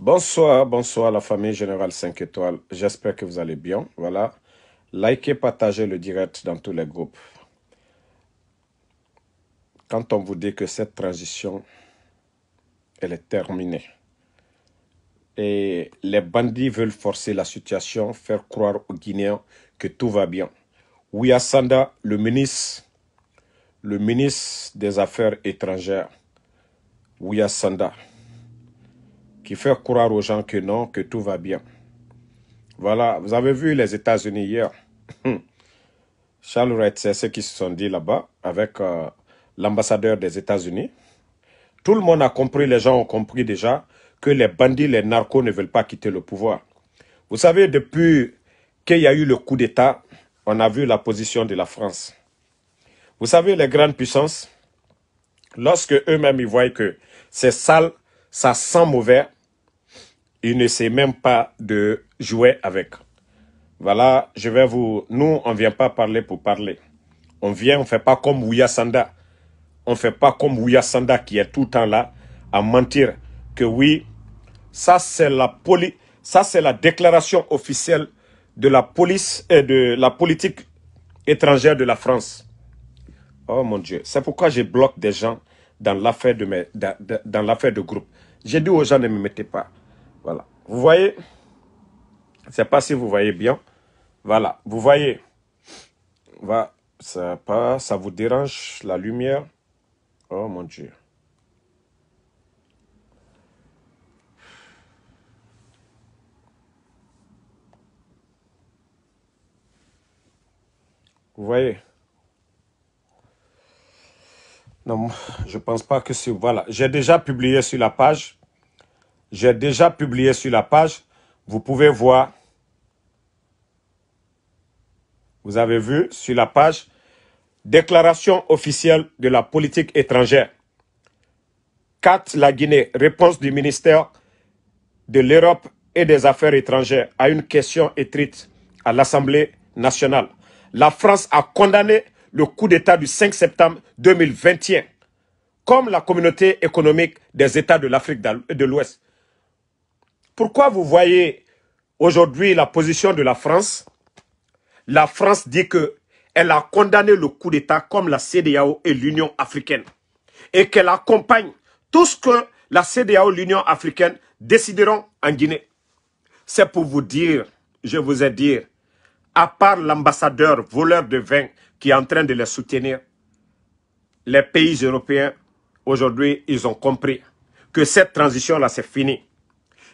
Bonsoir, bonsoir la famille Générale 5 étoiles. J'espère que vous allez bien. Voilà. Likez, partagez le direct dans tous les groupes. Quand on vous dit que cette transition, elle est terminée. Et les bandits veulent forcer la situation, faire croire aux Guinéens que tout va bien. Sanda, le ministre, le ministre des Affaires étrangères, Ouyasanda, Sanda, qui fait croire aux gens que non, que tout va bien. Voilà, vous avez vu les États-Unis hier. Charles Wright, c'est ce qui se sont dit là-bas avec euh, l'ambassadeur des États-Unis. Tout le monde a compris, les gens ont compris déjà que les bandits, les narcos ne veulent pas quitter le pouvoir. Vous savez, depuis qu'il y a eu le coup d'État, on a vu la position de la France. Vous savez, les grandes puissances, lorsque eux-mêmes ils voient que c'est sale, ça sent mauvais, il ne sait même pas de jouer avec. Voilà, je vais vous... Nous, on ne vient pas parler pour parler. On vient, on ne fait pas comme Ouya Sanda. On ne fait pas comme Ouya Sanda qui est tout le temps là à mentir que oui, ça c'est la ça c'est la déclaration officielle de la police et de la politique étrangère de la France. Oh mon Dieu, c'est pourquoi je bloque des gens dans l'affaire de, mes... dans l'affaire de groupe. J'ai dit aux gens ne me mettez pas. Voilà. Vous voyez Je ne sais pas si vous voyez bien. Voilà. Vous voyez va, Ça, pas, ça vous dérange la lumière Oh mon Dieu. Vous voyez Non, je pense pas que c'est... Voilà, j'ai déjà publié sur la page. J'ai déjà publié sur la page. Vous pouvez voir. Vous avez vu sur la page Déclaration officielle de la politique étrangère. 4. La Guinée. Réponse du ministère de l'Europe et des Affaires étrangères à une question étrite à l'Assemblée nationale. La France a condamné le coup d'État du 5 septembre 2021, comme la communauté économique des États de l'Afrique de l'Ouest. Pourquoi vous voyez aujourd'hui la position de la France La France dit qu'elle elle a condamné le coup d'État comme la CDAO et l'Union africaine et qu'elle accompagne tout ce que la CDAO, l'Union africaine décideront en Guinée. C'est pour vous dire, je vous ai dit, à part l'ambassadeur voleur de vin qui est en train de les soutenir, les pays européens, aujourd'hui, ils ont compris que cette transition-là, c'est fini.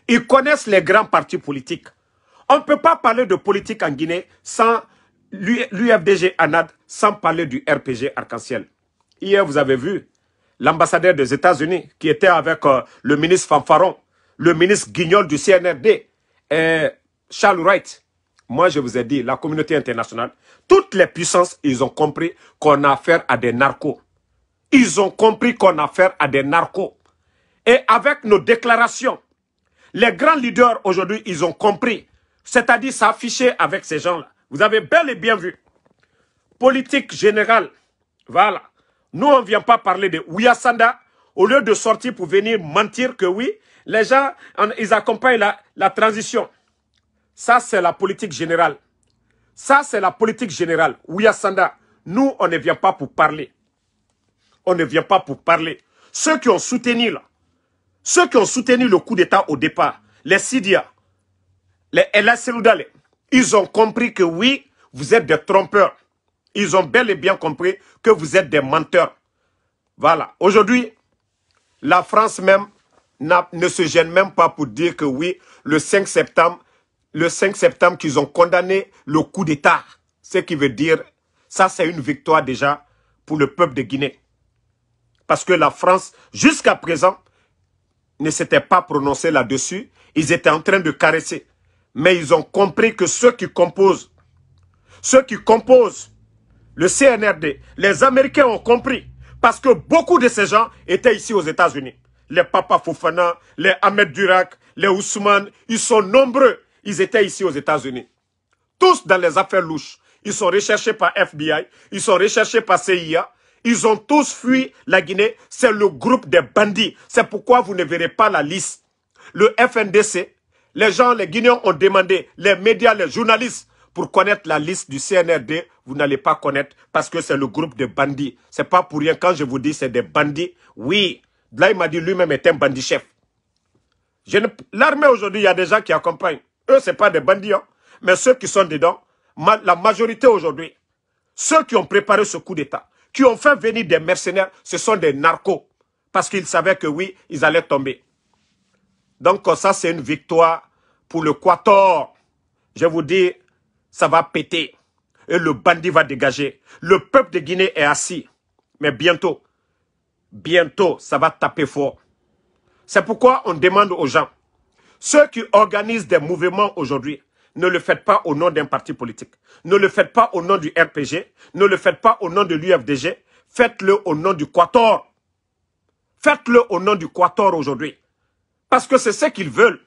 Ils connaissent les grands partis politiques. On ne peut pas parler de politique en Guinée sans l'UFDG ANAD, sans parler du RPG Arc-en-Ciel. Hier, vous avez vu l'ambassadeur des États-Unis qui était avec euh, le ministre Fanfaron, le ministre Guignol du CNRD, et Charles Wright. Moi, je vous ai dit, la communauté internationale, toutes les puissances, ils ont compris qu'on a affaire à des narcos. Ils ont compris qu'on a affaire à des narcos. Et avec nos déclarations, les grands leaders aujourd'hui, ils ont compris. C'est-à-dire s'afficher avec ces gens-là. Vous avez bel et bien vu. Politique générale. Voilà. Nous, on ne vient pas parler de Ouyasanda. Au lieu de sortir pour venir mentir que oui, les gens, ils accompagnent la, transition. Ça, c'est la politique générale. Ça, c'est la politique générale. Ouyasanda, nous, on ne vient pas pour parler. On ne vient pas pour parler. Ceux qui ont soutenu là, ceux qui ont soutenu le coup d'État au départ, les Sidia, les Ella ils ont compris que oui, vous êtes des trompeurs. Ils ont bel et bien compris que vous êtes des menteurs. Voilà. Aujourd'hui, la France même ne se gêne même pas pour dire que oui, le 5 septembre, le 5 septembre qu'ils ont condamné le coup d'État. Ce qui veut dire, ça c'est une victoire déjà pour le peuple de Guinée. Parce que la France, jusqu'à présent, ne s'étaient pas prononcés là-dessus. Ils étaient en train de caresser. Mais ils ont compris que ceux qui composent, ceux qui composent le CNRD, les Américains ont compris. Parce que beaucoup de ces gens étaient ici aux États-Unis. Les Papa Fofana, les Ahmed Durak, les Ousmane, ils sont nombreux. Ils étaient ici aux États-Unis. Tous dans les affaires louches. Ils sont recherchés par FBI, ils sont recherchés par CIA, ils ont tous fui la Guinée. C'est le groupe des bandits. C'est pourquoi vous ne verrez pas la liste. Le FNDC, les gens, les Guinéens ont demandé, les médias, les journalistes, pour connaître la liste du CNRD, vous n'allez pas connaître parce que c'est le groupe des bandits. C'est pas pour rien quand je vous dis c'est des bandits. Oui, là il m'a dit lui-même est un bandit chef. L'armée aujourd'hui, il y a des gens qui accompagnent. Eux, c'est pas des bandits, hein. mais ceux qui sont dedans, la majorité aujourd'hui, ceux qui ont préparé ce coup d'État, qui ont fait venir des mercenaires, ce sont des narcos. Parce qu'ils savaient que oui, ils allaient tomber. Donc euh, ça, c'est une victoire pour le Quator. Je vous dis, ça va péter. Et le bandit va dégager. Le peuple de Guinée est assis. Mais bientôt, bientôt, ça va taper fort. C'est pourquoi on demande aux gens, ceux qui organisent des mouvements aujourd'hui, ne le faites pas au nom d'un parti politique. Ne le faites pas au nom du RPG. Ne le faites pas au nom de l'UFDG. Faites-le au nom du Quator. Faites-le au nom du Quator aujourd'hui. Parce que c'est ce qu'ils veulent.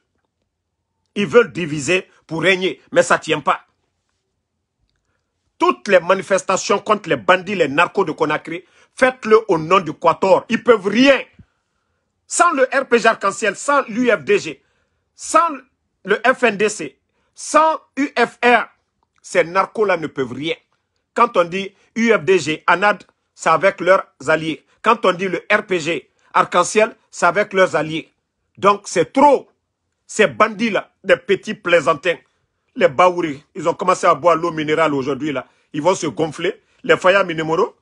Ils veulent diviser pour régner, mais ça ne tient pas. Toutes les manifestations contre les bandits, les narcos de Conakry, faites-le au nom du Quator. Ils peuvent rien. Sans le RPG arc-en-ciel, sans l'UFDG, sans le FNDC, sans UFR, ces narcos-là ne peuvent rien. Quand on dit UFDG, ANAD, c'est avec leurs alliés. Quand on dit le RPG, Arc-en-Ciel, c'est avec leurs alliés. Donc c'est trop. Ces bandits-là, des petits plaisantins, les Baouri, ils ont commencé à boire l'eau minérale aujourd'hui. là. Ils vont se gonfler. Les Faya Minimoro,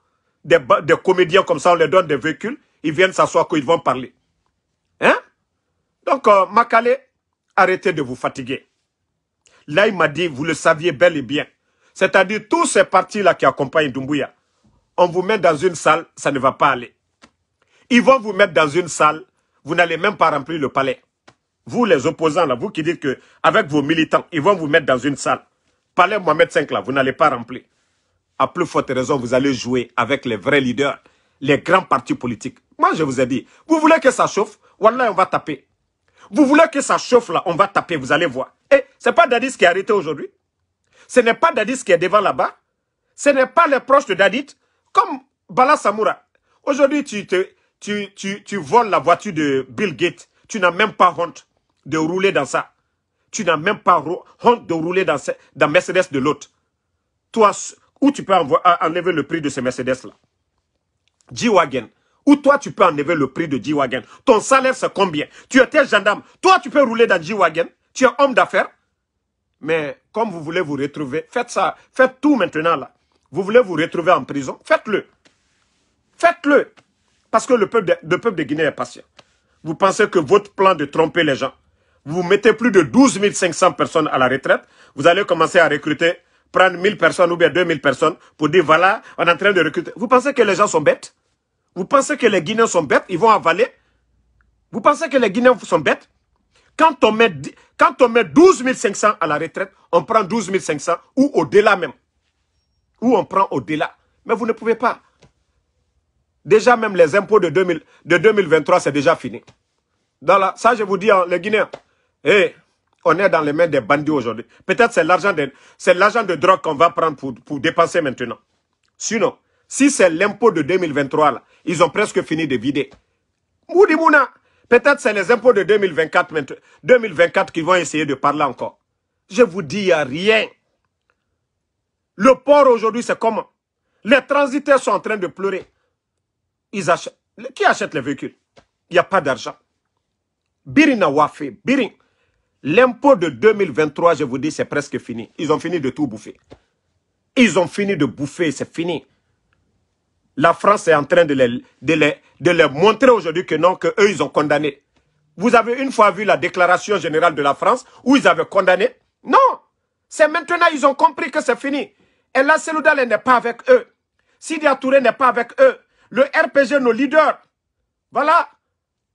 des, comédiens comme ça, on les donne des véhicules. Ils viennent s'asseoir quand ils vont parler. Hein? Donc, euh, Makale, arrêtez de vous fatiguer. Là, il m'a dit, vous le saviez bel et bien. C'est-à-dire, tous ces partis-là qui accompagnent Dumbuya on vous met dans une salle, ça ne va pas aller. Ils vont vous mettre dans une salle, vous n'allez même pas remplir le palais. Vous, les opposants, là, vous qui dites que, avec vos militants, ils vont vous mettre dans une salle. Palais Mohamed V, là, vous n'allez pas remplir. À plus forte raison, vous allez jouer avec les vrais leaders, les grands partis politiques. Moi, je vous ai dit, vous voulez que ça chauffe Wallah, on va taper. Vous voulez que ça chauffe là, on va taper, vous allez voir. Et eh, c'est pas Dadis qui est arrêté aujourd'hui. Ce n'est pas Dadis qui est devant là-bas. Ce n'est pas les proches de Dadis. Comme Bala Samoura. Aujourd'hui, tu, tu, tu, voles la voiture de Bill Gates. Tu n'as même pas honte de rouler dans ça. Tu n'as même pas honte de rouler dans, dans Mercedes de l'autre. Toi, où tu peux enlever le prix de ce Mercedes-là? g wagen ou toi, tu peux enlever le prix de g Ton salaire, c'est combien Tu es tel gendarme. Toi, tu peux rouler dans g Tu es homme d'affaires. Mais comme vous voulez vous retrouver, faites ça. Faites tout maintenant là. Vous voulez vous retrouver en prison Faites-le. Faites-le. Parce que le peuple, de, peuple de Guinée est patient. Vous pensez que votre plan de tromper les gens, vous mettez plus de 12 500 personnes à la retraite, vous allez commencer à recruter, prendre 1000 personnes ou bien 2000 personnes pour dire voilà, on est en train de recruter. Vous pensez que les gens sont bêtes vous pensez que les Guinéens sont bêtes Ils vont avaler Vous pensez que les Guinéens sont bêtes quand on, met, quand on met 12 500 à la retraite, on prend 12 500 ou au-delà même. Ou on prend au-delà. Mais vous ne pouvez pas. Déjà même les impôts de, 2023, c'est déjà fini. ça, je vous dis, hein, les Guinéens, eh, on est dans les mains des bandits aujourd'hui. Peut-être c'est l'argent de, de drogue qu'on va prendre pour dépenser maintenant. Sinon, si c'est l'impôt de 2023, là, ils ont presque fini de vider. Moudimouna, peut-être c'est les impôts de 2024, 2024 qui vont essayer de parler encore. Je vous dis, il a rien. Le port aujourd'hui, c'est comment Les transitaires sont en train de pleurer. Ils achètent. Qui achète les véhicules Il n'y a pas d'argent. Birina Wafé, Birin. L'impôt de 2023, je vous dis, c'est presque fini. Ils ont fini de tout bouffer. Ils ont fini de bouffer, c'est fini. La France est en train de les, de montrer aujourd'hui que non, qu'eux, ils ont condamné. Vous avez une fois vu la déclaration générale de la France où ils avaient condamné Non C'est maintenant, ils ont compris que c'est fini. Et là, Seloudal n'est pas avec eux. Sidi Touré n'est pas avec eux. Le RPG, nos leaders. Voilà,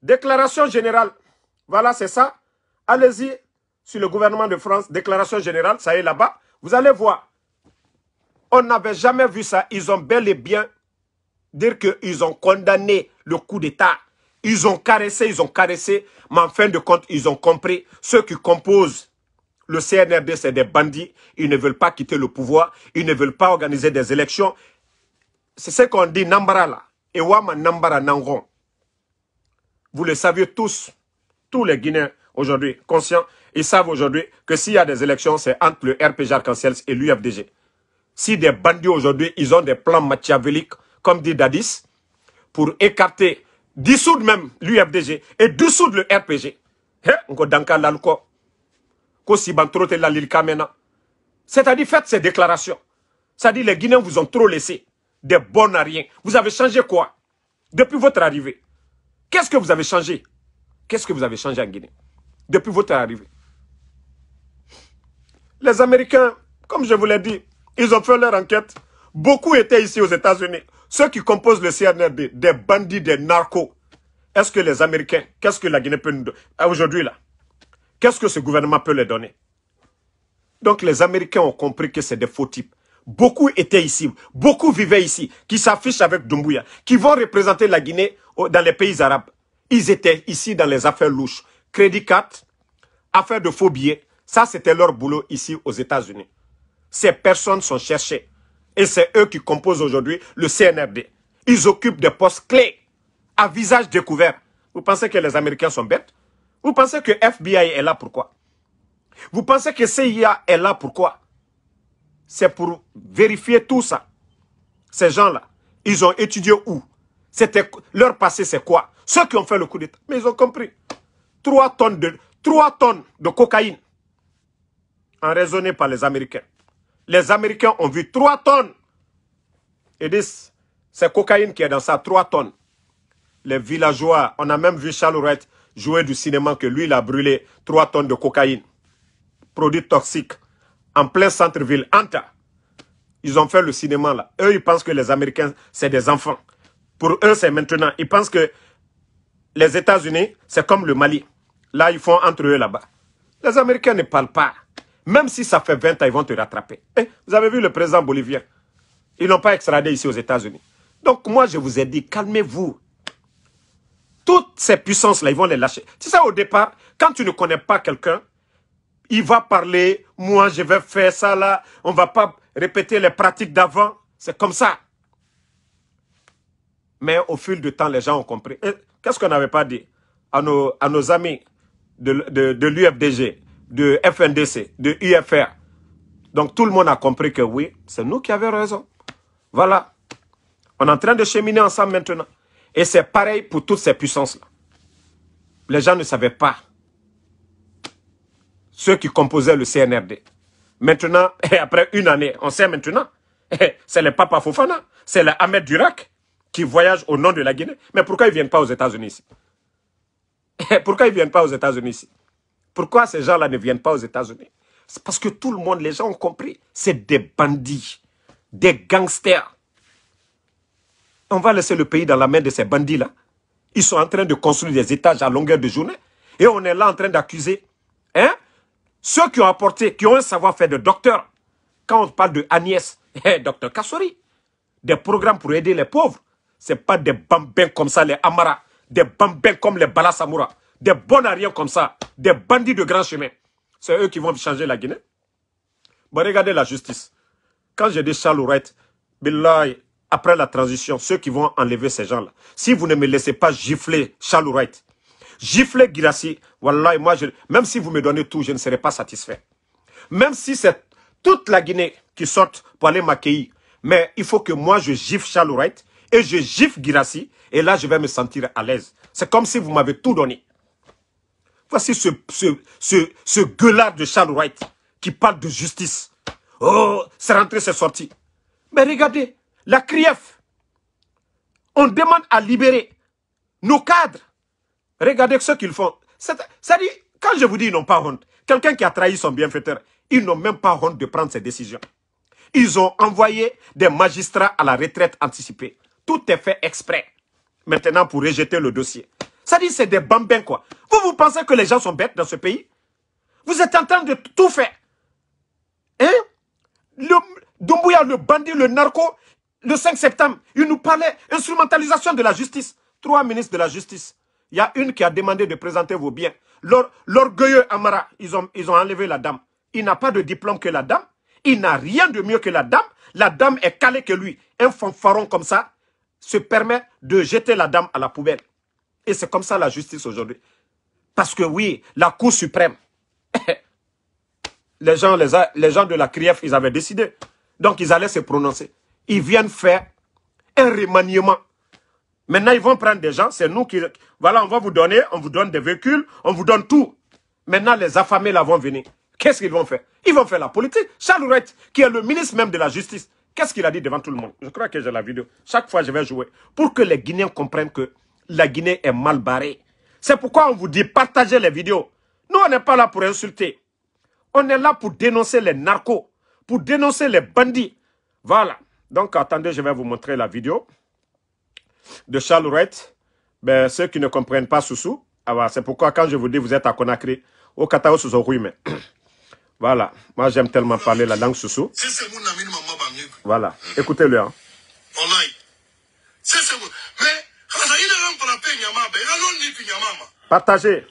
déclaration générale. Voilà, c'est ça. Allez-y sur le gouvernement de France, déclaration générale, ça est là-bas. Vous allez voir. On n'avait jamais vu ça. Ils ont bel et bien dire qu'ils ont condamné le coup d'État. Ils ont caressé, ils ont caressé, mais en fin de compte, ils ont compris. Ceux qui composent le CNRD, c'est des bandits. Ils ne veulent pas quitter le pouvoir. Ils ne veulent pas organiser des élections. C'est ce qu'on dit Nambara Et Nambara Nangon. Vous le saviez tous. Tous les Guinéens aujourd'hui conscients, ils savent aujourd'hui que s'il y a des élections, c'est entre le RPG Arc-en-Ciel et l'UFDG. Si des bandits aujourd'hui, ils ont des plans machiavéliques comme dit Dadis, pour écarter, dissoudre même l'UFDG et dissoudre le RPG. C'est-à-dire, faites ces déclarations. C'est-à-dire, les Guinéens vous ont trop laissé des bonnes à rien. Vous avez changé quoi depuis votre arrivée Qu'est-ce que vous avez changé Qu'est-ce que vous avez changé en Guinée depuis votre arrivée Les Américains, comme je vous l'ai dit, ils ont fait leur enquête. Beaucoup étaient ici aux États-Unis. Ceux qui composent le CNRD, des bandits, des narcos, est-ce que les Américains, qu'est-ce que la Guinée peut nous donner ah, aujourd'hui là Qu'est-ce que ce gouvernement peut leur donner Donc les Américains ont compris que c'est des faux types. Beaucoup étaient ici, beaucoup vivaient ici, qui s'affichent avec Dumbuya, qui vont représenter la Guinée dans les pays arabes. Ils étaient ici dans les affaires louches. Crédit 4, affaires de faux billets, ça c'était leur boulot ici aux États-Unis. Ces personnes sont cherchées. Et c'est eux qui composent aujourd'hui le CNRD. Ils occupent des postes clés, à visage découvert. Vous pensez que les Américains sont bêtes Vous pensez que FBI est là pourquoi Vous pensez que CIA est là pourquoi C'est pour vérifier tout ça. Ces gens-là, ils ont étudié où C'était Leur passé, c'est quoi Ceux qui ont fait le coup d'État. Mais ils ont compris. Trois tonnes de, cocaïne tonnes de cocaïne raisonné par les Américains les Américains ont vu 3 tonnes. Ils disent, c'est cocaïne qui est dans ça, 3 tonnes. Les villageois, on a même vu Charles Wright jouer du cinéma que lui, il a brûlé 3 tonnes de cocaïne. Produit toxique, en plein centre-ville, Anta. Ils ont fait le cinéma là. Eux, ils pensent que les Américains, c'est des enfants. Pour eux, c'est maintenant. Ils pensent que les États-Unis, c'est comme le Mali. Là, ils font entre eux là-bas. Les Américains ne parlent pas. Même si ça fait 20 ans, ils vont te rattraper. Eh, vous avez vu le président bolivien. Ils n'ont pas extradé ici aux États-Unis. Donc moi, je vous ai dit, calmez-vous. Toutes ces puissances-là, ils vont les lâcher. C'est ça, au départ, quand tu ne connais pas quelqu'un, il va parler, moi, je vais faire ça là, on va pas répéter les pratiques d'avant. C'est comme ça. Mais au fil du temps, les gens ont compris. Eh, qu'est-ce qu'on n'avait pas dit à nos, amis de l'UFDG de FNDC, de UFR. Donc tout le monde a compris que oui, c'est nous qui avions raison. Voilà. On est en train de cheminer ensemble maintenant. Et c'est pareil pour toutes ces puissances-là. Les gens ne savaient pas. Ceux qui composaient le CNRD. Maintenant, et après une année, on sait maintenant, c'est le Papa Fofana, c'est le Ahmed Durak qui voyage au nom de la Guinée. Mais pourquoi ils ne viennent pas aux États-Unis ici Pourquoi ils ne viennent pas aux États-Unis ici pourquoi ces gens-là ne viennent pas aux États-Unis C'est parce que tout le monde, les gens ont compris. C'est des bandits, des gangsters. On va laisser le pays dans la main de ces bandits-là. Ils sont en train de construire des étages à longueur de journée. Et on est là en train d'accuser hein, ceux qui ont apporté, qui ont un savoir-faire de docteur. Quand on parle de Agnès, eh, docteur Kassori, des programmes pour aider les pauvres. Ce pas des bambins comme ça, les Amara, des bambins comme les Balasamura. Des bons arrières comme ça, des bandits de grand chemin. C'est eux qui vont changer la Guinée. Mais regardez la justice. Quand j'ai dit Charles Billahi, après la transition, ceux qui vont enlever ces gens-là, si vous ne me laissez pas gifler Charles gifler Girassi, voilà, moi, je, même si vous me donnez tout, je ne serai pas satisfait. Même si c'est toute la Guinée qui sort pour aller m'accueillir, mais il faut que moi, je gifle Charles et je gifle Girassi, et là, je vais me sentir à l'aise. C'est comme si vous m'avez tout donné. Voici ce, ce, gueulard de Charles Wright qui parle de justice. Oh, c'est rentré, c'est sorti. Mais regardez, la CRIEF, on demande à libérer nos cadres. Regardez ce qu'ils font. C'est-à-dire, quand je vous dis qu'ils n'ont pas honte, quelqu'un qui a trahi son bienfaiteur, ils n'ont même pas honte de prendre ces décisions. Ils ont envoyé des magistrats à la retraite anticipée. Tout est fait exprès. Maintenant, pour rejeter le dossier. Ça dit, c'est des bambins, quoi. Vous, vous pensez que les gens sont bêtes dans ce pays Vous êtes en train de tout faire. Hein le, Dumbuya, le bandit, le narco, le 5 septembre, il nous parlait instrumentalisation de la justice. Trois ministres de la justice. Il y a une qui a demandé de présenter vos biens. L'orgueilleux Amara, ils ont, ils ont enlevé la dame. Il n'a pas de diplôme que la dame. Il n'a rien de mieux que la dame. La dame est calée que lui. Un fanfaron comme ça se permet de jeter la dame à la poubelle. Et c'est comme ça la justice aujourd'hui. Parce que oui, la Cour suprême, les gens, les, gens de la CRIEF, ils avaient décidé. Donc, ils allaient se prononcer. Ils viennent faire un remaniement. Maintenant, ils vont prendre des gens, c'est nous qui... Voilà, on va vous donner, on vous donne des véhicules, on vous donne tout. Maintenant, les affamés là vont venir. Qu'est-ce qu'ils vont faire Ils vont faire la politique. Charles qui est le ministre même de la Justice, qu'est-ce qu'il a dit devant tout le monde Je crois que j'ai la vidéo. Chaque fois, je vais jouer. Pour que les Guinéens comprennent que la Guinée est mal barrée. C'est pourquoi on vous dit partagez les vidéos. Nous, on n'est pas là pour insulter. On est là pour dénoncer les narcos, pour dénoncer les bandits. Voilà. Donc, attendez, je vais vous montrer la vidéo de Charles ben, ceux qui ne comprennent pas Soussou, ah bah, c'est pourquoi quand je vous dis vous êtes à Conakry, au Katao Soussou, oui, mais... voilà. Moi, j'aime tellement parler la langue Soussou. Bah, voilà. Écoutez-le. Hein. Partagez.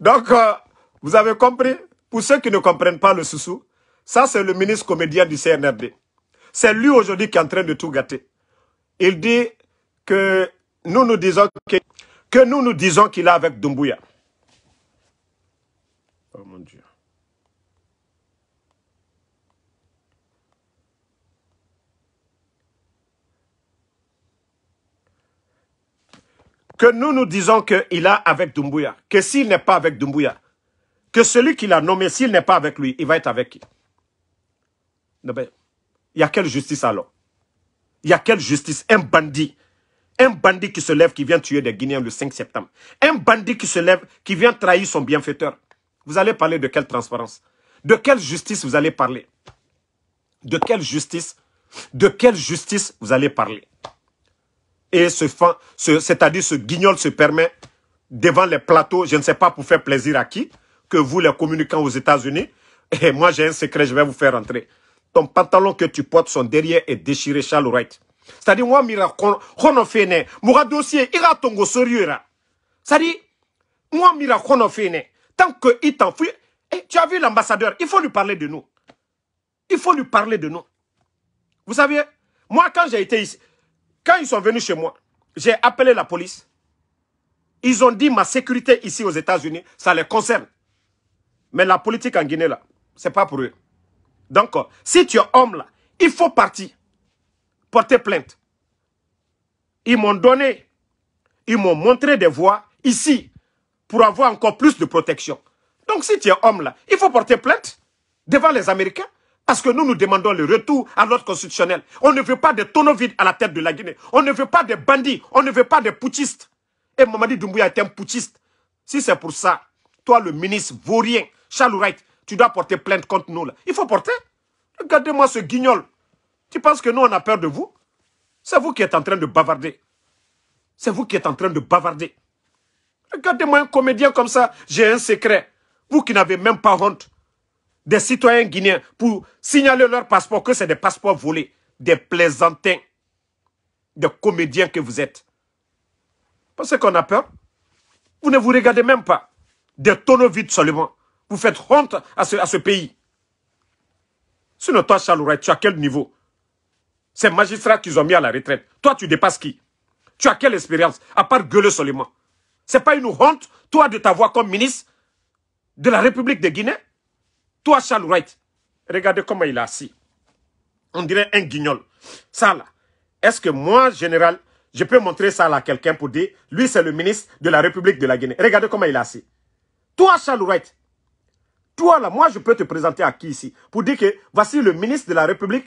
Donc, euh, vous avez compris Pour ceux qui ne comprennent pas le soussou, ça c'est le ministre comédien du CNRD. C'est lui aujourd'hui qui est en train de tout gâter. Il dit que nous nous disons que que nous nous disons qu'il a avec Dumbuya. Oh mon Dieu. Que nous nous disons qu'il a avec Dumbuya, que s'il n'est pas avec Dumbuya, que celui qu'il a nommé, s'il n'est pas avec lui, il va être avec qui Il y a quelle justice alors Il y a quelle justice Un bandit un bandit qui se lève, qui vient tuer des Guinéens le 5 septembre. Un bandit qui se lève, qui vient trahir son bienfaiteur. Vous allez parler de quelle transparence De quelle justice vous allez parler De quelle justice De quelle justice vous allez parler Et ce, ce c'est-à-dire ce guignol se permet devant les plateaux, je ne sais pas pour faire plaisir à qui, que vous les communiquant aux États-Unis, et moi j'ai un secret, je vais vous faire rentrer. Ton pantalon que tu portes, son derrière est déchiré, Charles Wright c'est-à-dire moi mira kono fene muga dossier ira tongo sérieux c'est-à-dire moi mira kono fene tant que il t'enfuit eh, tu as vu l'ambassadeur il faut lui parler de nous il faut lui parler de nous vous savez moi quand j'ai été ici quand ils sont venus chez moi j'ai appelé la police ils ont dit ma sécurité ici aux États-Unis ça les concerne mais la politique en Guinée là c'est pas pour eux donc si tu es homme là il faut partir porter plainte. Ils m'ont donné, ils m'ont montré des voies ici pour avoir encore plus de protection. Donc si tu es homme là, il faut porter plainte devant les Américains parce que nous, nous demandons le retour à l'ordre constitutionnel. On ne veut pas de tonneaux vides à la tête de la Guinée. On ne veut pas de bandits. On ne veut pas de poutistes. Et Mamadi Doumbouya est un poutiste. Si c'est pour ça, toi le ministre vaurien, Charles Wright, tu dois porter plainte contre nous là. Il faut porter. Regardez-moi ce guignol tu penses que nous, on a peur de vous C'est vous qui êtes en train de bavarder. C'est vous qui êtes en train de bavarder. Regardez-moi un comédien comme ça, j'ai un secret. Vous qui n'avez même pas honte des citoyens guinéens pour signaler leur passeport que c'est des passeports volés, des plaisantins, des comédiens que vous êtes. Pensez qu'on a peur Vous ne vous regardez même pas. Des tonneaux vides seulement. Vous faites honte à ce, à ce pays. Sinon, toi, Charles tu à quel niveau ces magistrats qu'ils ont mis à la retraite. Toi, tu dépasses qui Tu as quelle expérience À part gueuler seulement. C'est pas une honte, toi, de t'avoir comme ministre de la République de Guinée Toi, Charles Wright, regardez comment il est assis. On dirait un guignol. Ça, là. Est-ce que moi, général, je peux montrer ça à quelqu'un pour dire, lui, c'est le ministre de la République de la Guinée. Regardez comment il est assis. Toi, Charles Wright, toi, là, moi, je peux te présenter à qui ici pour dire que voici le ministre de la République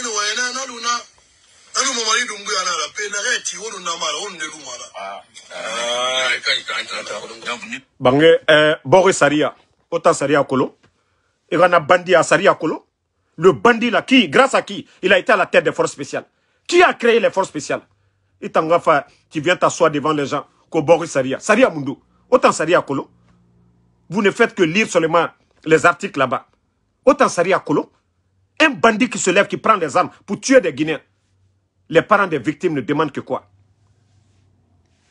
ene wayena na luna anu mama ni pe na reti na mara ne lumara ah. ah. bange eh saria saria kolo et on a bandit à Kolo. Le bandit là, qui, grâce à qui, il a été à la tête des forces spéciales. Qui a créé les forces spéciales Et Tangafa, qui vient t'asseoir devant les gens, Boris Saria. Saria Mundo, Autant Saria Kolo. Vous ne faites que lire seulement les articles là-bas. Autant Saria Kolo. Un bandit qui se lève, qui prend des armes pour tuer des Guinéens. Les parents des victimes ne demandent que quoi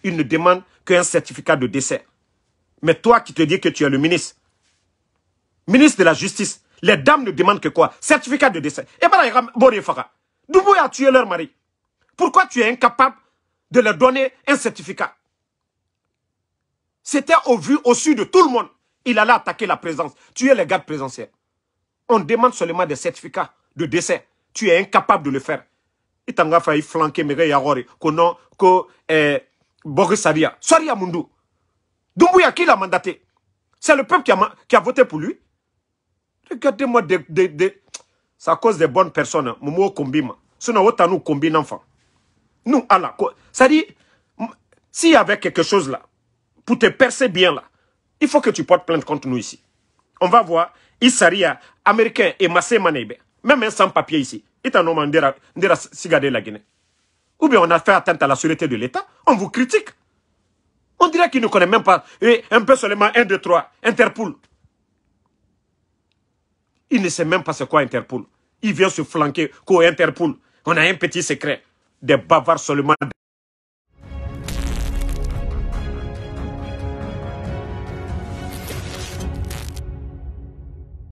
Ils ne demandent qu'un certificat de décès. Mais toi qui te dis que tu es le ministre, ministre de la Justice, les dames ne demandent que quoi Certificat de décès. Eh ben et y a tué leur mari. Pourquoi tu es incapable de leur donner un certificat C'était au vu, au su de tout le monde. Il allait attaquer la présence, tuer les gardes présentiels. On demande seulement des certificats de décès. Tu es incapable de le faire. Il t'a failli flanquer Mega Yagori, Que non, que eh, Boris Saria. Saria Mundu. Dumbuya, qui l'a mandaté C'est le peuple qui a, voté pour lui. Regardez-moi des. De, C'est à cause des bonnes personnes. Hein. Momo Kombima. Sinon, autant nous combine enfant. Nous, Allah. Ça dit, s'il y avait quelque chose là, pour te percer bien là, il faut que tu portes plainte contre nous ici. On va voir Isaria, américain et Massé Manébe. même sans papier ici est un homme de de la guinée ou bien on a fait atteinte à la sûreté de l'état on vous critique on dirait qu'il ne connaît même pas et un peu seulement un 2 trois interpol il ne sait même pas ce quoi interpol il vient se flanquer qu'au interpol on a un petit secret des bavards seulement